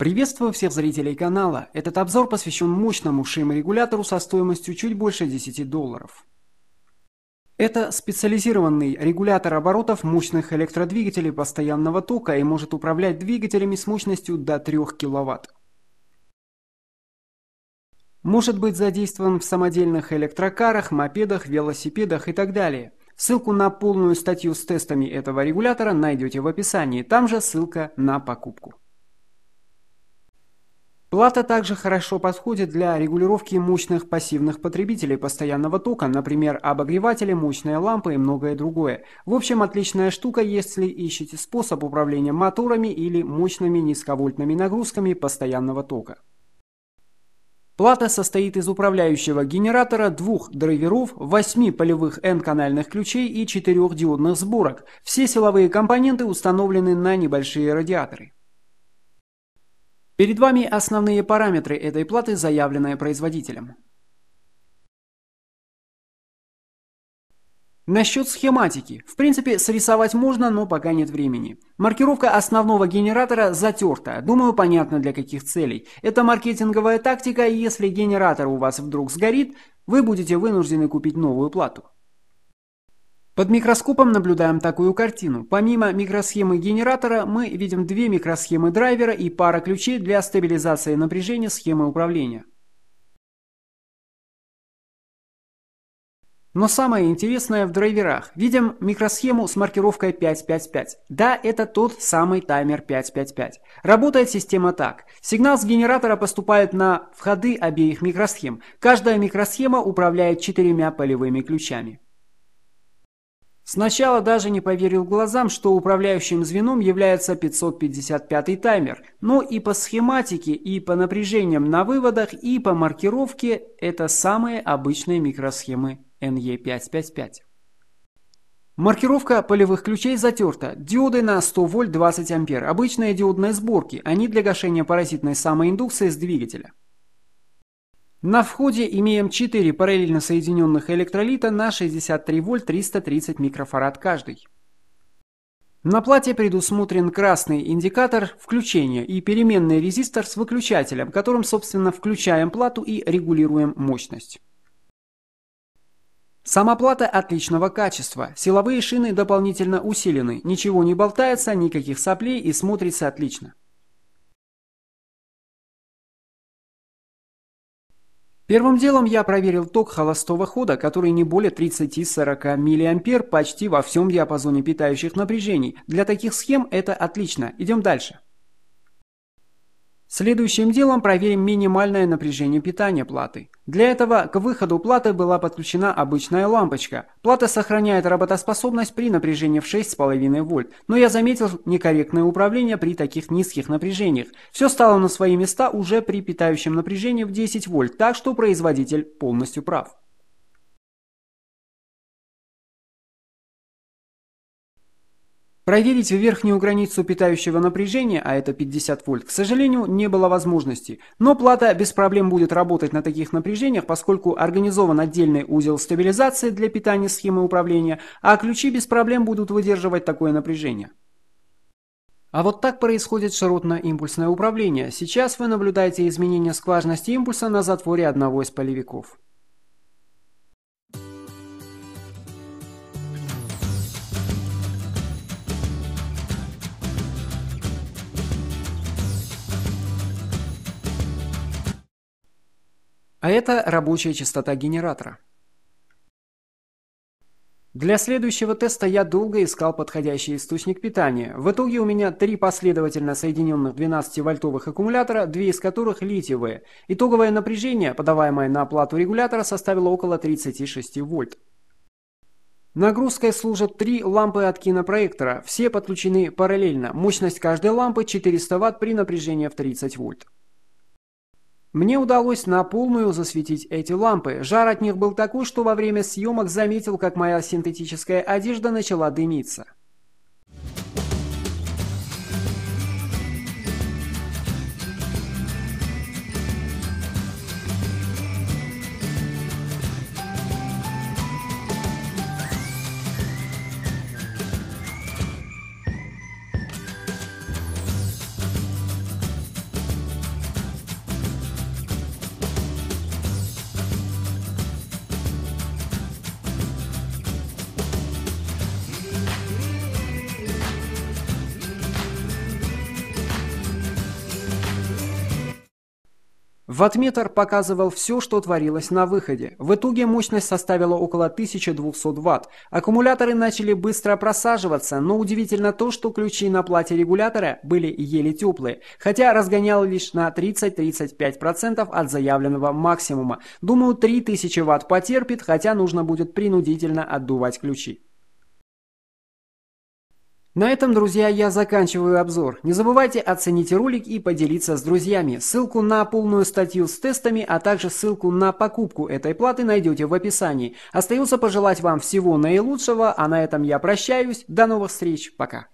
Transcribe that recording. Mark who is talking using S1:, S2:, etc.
S1: Приветствую всех зрителей канала. Этот обзор посвящен мощному шим со стоимостью чуть больше 10 долларов. Это специализированный регулятор оборотов мощных электродвигателей постоянного тока и может управлять двигателями с мощностью до 3 кВт. Может быть задействован в самодельных электрокарах, мопедах, велосипедах и так далее. Ссылку на полную статью с тестами этого регулятора найдете в описании, там же ссылка на покупку. Плата также хорошо подходит для регулировки мощных пассивных потребителей постоянного тока, например, обогреватели, мощные лампы и многое другое. В общем, отличная штука, если ищете способ управления моторами или мощными низковольтными нагрузками постоянного тока. Плата состоит из управляющего генератора, двух драйверов, восьми полевых N-канальных ключей и четырех диодных сборок. Все силовые компоненты установлены на небольшие радиаторы. Перед вами основные параметры этой платы, заявленные производителем. Насчет схематики. В принципе, срисовать можно, но пока нет времени. Маркировка основного генератора затерта. Думаю, понятно для каких целей. Это маркетинговая тактика, и если генератор у вас вдруг сгорит, вы будете вынуждены купить новую плату. Под микроскопом наблюдаем такую картину. Помимо микросхемы генератора, мы видим две микросхемы драйвера и пара ключей для стабилизации напряжения схемы управления. Но самое интересное в драйверах. Видим микросхему с маркировкой 555. Да, это тот самый таймер 555. Работает система так. Сигнал с генератора поступает на входы обеих микросхем. Каждая микросхема управляет четырьмя полевыми ключами. Сначала даже не поверил глазам, что управляющим звеном является 555-й таймер, но ну и по схематике, и по напряжениям на выводах, и по маркировке это самые обычные микросхемы NE555. Маркировка полевых ключей затерта. Диоды на 100 вольт 20 ампер. Обычные диодные сборки, они для гашения паразитной самоиндукции с двигателя. На входе имеем 4 параллельно соединенных электролита на 63 вольт 330 микрофарад каждый. На плате предусмотрен красный индикатор включения и переменный резистор с выключателем, которым, собственно, включаем плату и регулируем мощность. Сама плата отличного качества, силовые шины дополнительно усилены, ничего не болтается, никаких соплей и смотрится отлично. Первым делом я проверил ток холостого хода, который не более 30-40 мА почти во всем диапазоне питающих напряжений. Для таких схем это отлично. Идем дальше. Следующим делом проверим минимальное напряжение питания платы. Для этого к выходу платы была подключена обычная лампочка. Плата сохраняет работоспособность при напряжении в 6,5 вольт, но я заметил некорректное управление при таких низких напряжениях. Все стало на свои места уже при питающем напряжении в 10 вольт, так что производитель полностью прав. Проверить верхнюю границу питающего напряжения, а это 50 вольт, к сожалению, не было возможности. Но плата без проблем будет работать на таких напряжениях, поскольку организован отдельный узел стабилизации для питания схемы управления, а ключи без проблем будут выдерживать такое напряжение. А вот так происходит широтно-импульсное управление. Сейчас вы наблюдаете изменение скважности импульса на затворе одного из полевиков. А это рабочая частота генератора. Для следующего теста я долго искал подходящий источник питания. В итоге у меня три последовательно соединенных 12-вольтовых аккумулятора, две из которых литиевые. Итоговое напряжение, подаваемое на плату регулятора, составило около 36 вольт. Нагрузкой служат три лампы от кинопроектора. Все подключены параллельно. Мощность каждой лампы 400 Вт при напряжении в 30 вольт. Мне удалось на полную засветить эти лампы. Жар от них был такой, что во время съемок заметил, как моя синтетическая одежда начала дымиться. Ваттметр показывал все, что творилось на выходе. В итоге мощность составила около 1200 Вт. Аккумуляторы начали быстро просаживаться, но удивительно то, что ключи на плате регулятора были еле теплые, хотя разгонял лишь на 30-35% от заявленного максимума. Думаю, 3000 Вт потерпит, хотя нужно будет принудительно отдувать ключи. На этом, друзья, я заканчиваю обзор. Не забывайте оценить ролик и поделиться с друзьями. Ссылку на полную статью с тестами, а также ссылку на покупку этой платы найдете в описании. Остается пожелать вам всего наилучшего, а на этом я прощаюсь. До новых встреч, пока.